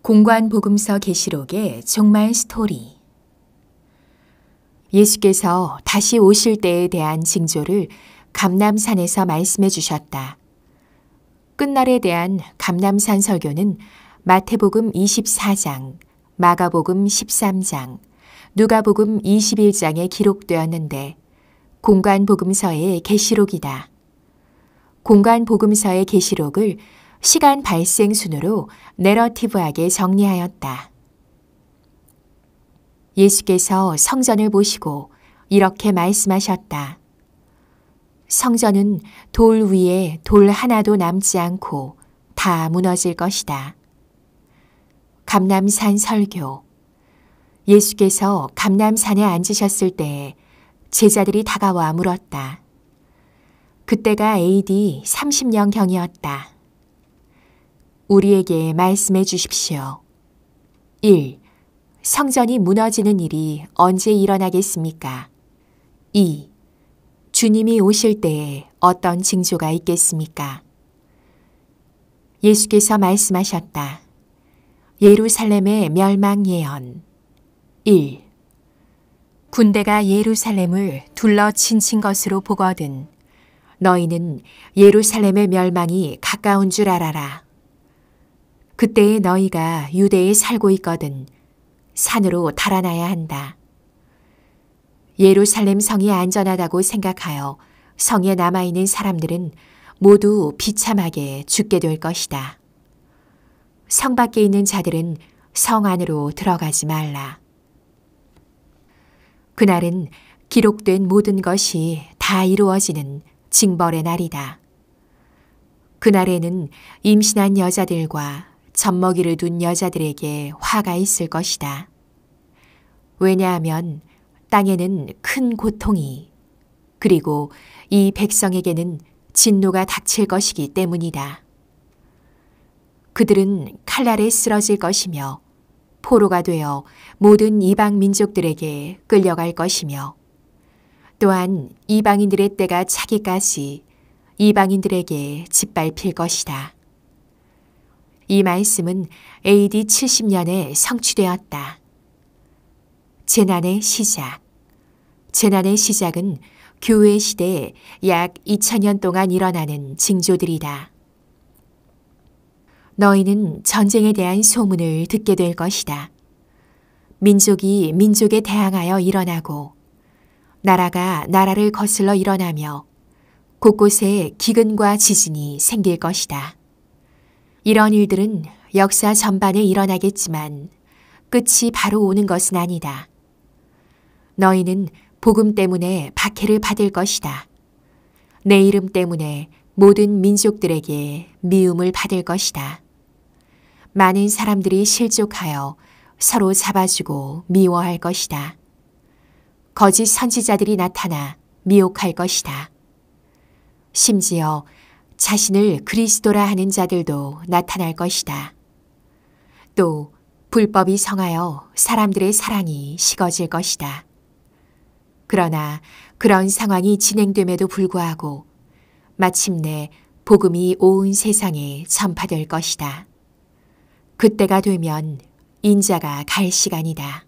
공관 복음서 계시록의 종말 스토리 예수께서 다시 오실 때에 대한 징조를 감남산에서 말씀해 주셨다. 끝날에 대한 감남산 설교는 마태복음 24장, 마가복음 13장, 누가복음 21장에 기록되었는데 공간복음서의 계시록이다. 공간복음서의 계시록을 시간 발생 순으로 내러티브하게 정리하였다. 예수께서 성전을 보시고 이렇게 말씀하셨다. 성전은 돌 위에 돌 하나도 남지 않고 다 무너질 것이다. 감남산 설교 예수께서 감남산에 앉으셨을 때 제자들이 다가와 물었다. 그때가 AD 30년경이었다. 우리에게 말씀해 주십시오. 1. 성전이 무너지는 일이 언제 일어나겠습니까? 2. 주님이 오실 때에 어떤 징조가 있겠습니까? 예수께서 말씀하셨다. 예루살렘의 멸망 예언. 1. 군대가 예루살렘을 둘러 친친 것으로 보거든 너희는 예루살렘의 멸망이 가까운 줄 알아라. 그때에 너희가 유대에 살고 있거든 산으로 달아나야 한다. 예루살렘 성이 안전하다고 생각하여 성에 남아있는 사람들은 모두 비참하게 죽게 될 것이다. 성 밖에 있는 자들은 성 안으로 들어가지 말라. 그날은 기록된 모든 것이 다 이루어지는 징벌의 날이다. 그날에는 임신한 여자들과 젖먹이를 둔 여자들에게 화가 있을 것이다. 왜냐하면 땅에는 큰 고통이 그리고 이 백성에게는 진노가 닥칠 것이기 때문이다. 그들은 칼날에 쓰러질 것이며 포로가 되어 모든 이방 민족들에게 끌려갈 것이며 또한 이방인들의 때가 차기까지 이방인들에게 짓밟힐 것이다. 이 말씀은 AD 70년에 성취되었다. 재난의 시작. 재난의 시작은 교회 시대에 약 2000년 동안 일어나는 징조들이다. 너희는 전쟁에 대한 소문을 듣게 될 것이다. 민족이 민족에 대항하여 일어나고 나라가 나라를 거슬러 일어나며 곳곳에 기근과 지진이 생길 것이다. 이런 일들은 역사 전반에 일어나겠지만 끝이 바로 오는 것은 아니다. 너희는 복음 때문에 박해를 받을 것이다. 내 이름 때문에 모든 민족들에게 미움을 받을 것이다. 많은 사람들이 실족하여 서로 잡아주고 미워할 것이다. 거짓 선지자들이 나타나 미혹할 것이다. 심지어 자신을 그리스도라 하는 자들도 나타날 것이다. 또 불법이 성하여 사람들의 사랑이 식어질 것이다. 그러나 그런 상황이 진행됨에도 불구하고 마침내 복음이 온 세상에 전파될 것이다. 그때가 되면 인자가 갈 시간이다.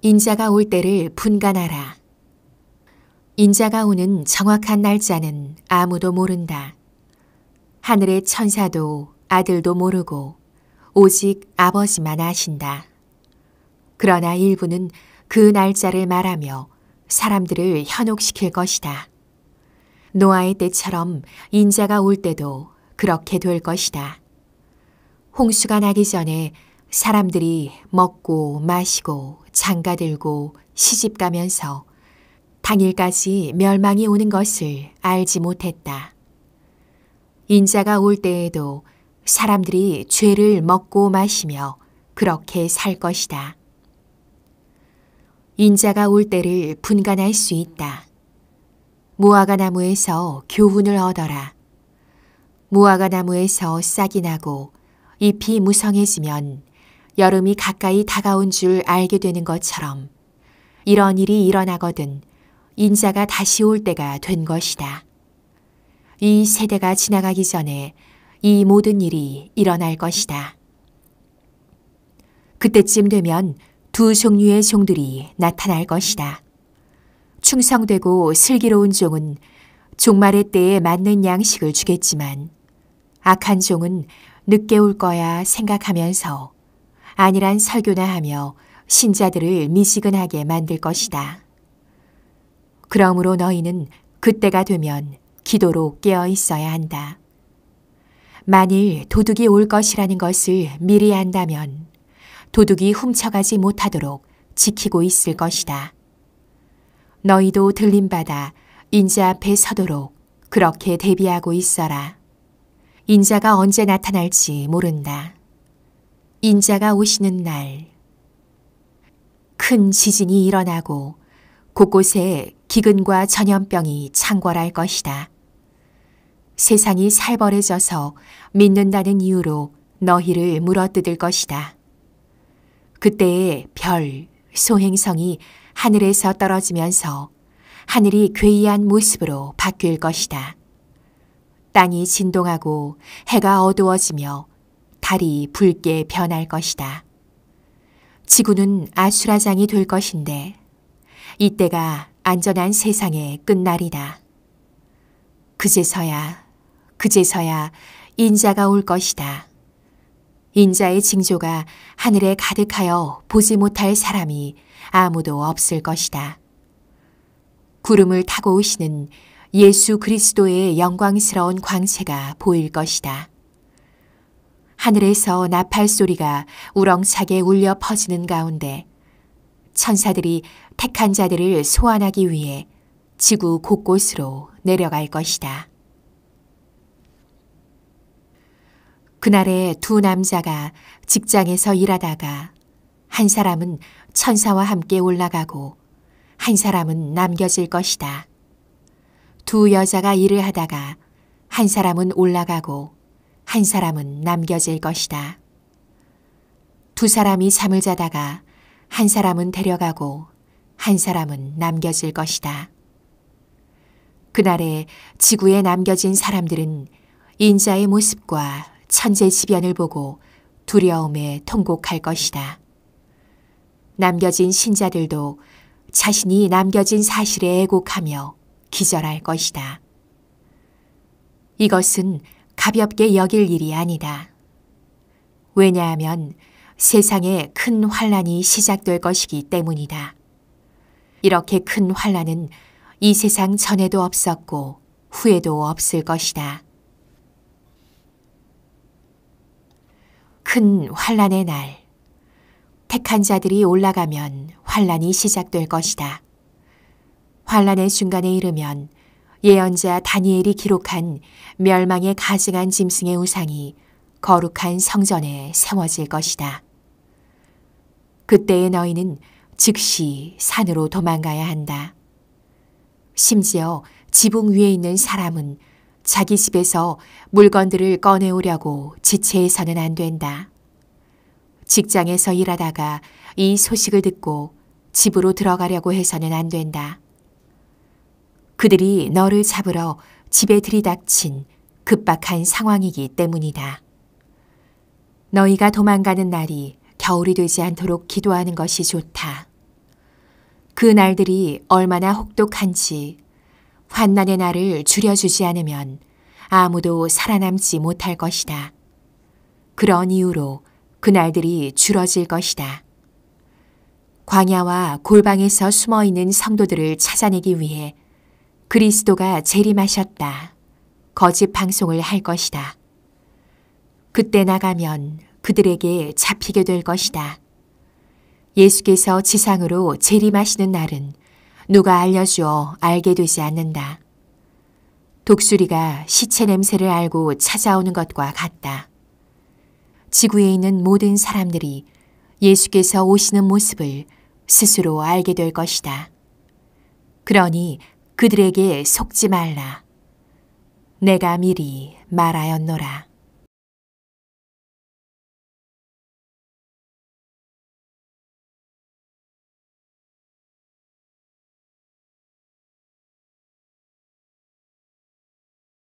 인자가 올 때를 분간하라. 인자가 오는 정확한 날짜는 아무도 모른다. 하늘의 천사도 아들도 모르고 오직 아버지만 아신다. 그러나 일부는 그 날짜를 말하며 사람들을 현혹시킬 것이다. 노아의 때처럼 인자가 올 때도 그렇게 될 것이다. 홍수가 나기 전에 사람들이 먹고 마시고 장가 들고 시집 가면서 당일까지 멸망이 오는 것을 알지 못했다. 인자가 올 때에도 사람들이 죄를 먹고 마시며 그렇게 살 것이다. 인자가 올 때를 분간할 수 있다. 무화과 나무에서 교훈을 얻어라. 무화과 나무에서 싹이 나고 잎이 무성해지면 여름이 가까이 다가온 줄 알게 되는 것처럼 이런 일이 일어나거든 인자가 다시 올 때가 된 것이다. 이 세대가 지나가기 전에 이 모든 일이 일어날 것이다. 그때쯤 되면 두 종류의 종들이 나타날 것이다. 충성되고 슬기로운 종은 종말의 때에 맞는 양식을 주겠지만 악한 종은 늦게 올 거야 생각하면서 아니란 설교나 하며 신자들을 미지근하게 만들 것이다. 그러므로 너희는 그때가 되면 기도로 깨어 있어야 한다. 만일 도둑이 올 것이라는 것을 미리 안다면 도둑이 훔쳐가지 못하도록 지키고 있을 것이다. 너희도 들림받아 인자 앞에 서도록 그렇게 대비하고 있어라. 인자가 언제 나타날지 모른다. 인자가 오시는 날, 큰 지진이 일어나고 곳곳에 기근과 전염병이 창궐할 것이다. 세상이 살벌해져서 믿는다는 이유로 너희를 물어뜯을 것이다. 그때에 별, 소행성이 하늘에서 떨어지면서 하늘이 괴이한 모습으로 바뀔 것이다. 땅이 진동하고 해가 어두워지며 달이 붉게 변할 것이다. 지구는 아수라장이 될 것인데 이때가 안전한 세상의 끝날이다. 그제서야, 그제서야 인자가 올 것이다. 인자의 징조가 하늘에 가득하여 보지 못할 사람이 아무도 없을 것이다. 구름을 타고 오시는 예수 그리스도의 영광스러운 광채가 보일 것이다. 하늘에서 나팔 소리가 우렁차게 울려 퍼지는 가운데 천사들이 택한 자들을 소환하기 위해 지구 곳곳으로 내려갈 것이다. 그날에 두 남자가 직장에서 일하다가 한 사람은 천사와 함께 올라가고 한 사람은 남겨질 것이다. 두 여자가 일을 하다가 한 사람은 올라가고 한 사람은 남겨질 것이다. 두 사람이 잠을 자다가 한 사람은 데려가고 한 사람은 남겨질 것이다. 그날에 지구에 남겨진 사람들은 인자의 모습과 천재지변을 보고 두려움에 통곡할 것이다. 남겨진 신자들도 자신이 남겨진 사실에 애곡하며 기절할 것이다. 이것은 가볍게 여길 일이 아니다. 왜냐하면 세상에 큰 환란이 시작될 것이기 때문이다. 이렇게 큰 환란은 이 세상 전에도 없었고 후에도 없을 것이다. 큰 환란의 날 택한 자들이 올라가면 환란이 시작될 것이다. 환란의 순간에 이르면 예언자 다니엘이 기록한 멸망의 가증한 짐승의 우상이 거룩한 성전에 세워질 것이다. 그때에 너희는 즉시 산으로 도망가야 한다. 심지어 지붕 위에 있는 사람은 자기 집에서 물건들을 꺼내오려고 지체해서는 안 된다. 직장에서 일하다가 이 소식을 듣고 집으로 들어가려고 해서는 안 된다. 그들이 너를 잡으러 집에 들이닥친 급박한 상황이기 때문이다. 너희가 도망가는 날이 겨울이 되지 않도록 기도하는 것이 좋다. 그 날들이 얼마나 혹독한지 환난의 날을 줄여주지 않으면 아무도 살아남지 못할 것이다. 그런 이유로 그날들이 줄어질 것이다. 광야와 골방에서 숨어 있는 성도들을 찾아내기 위해 그리스도가 재림하셨다. 거짓 방송을 할 것이다. 그때 나가면 그들에게 잡히게 될 것이다. 예수께서 지상으로 재림하시는 날은 누가 알려주어 알게 되지 않는다. 독수리가 시체 냄새를 알고 찾아오는 것과 같다. 지구에 있는 모든 사람들이 예수께서 오시는 모습을 스스로 알게 될 것이다. 그러니 그들에게 속지 말라. 내가 미리 말하였노라.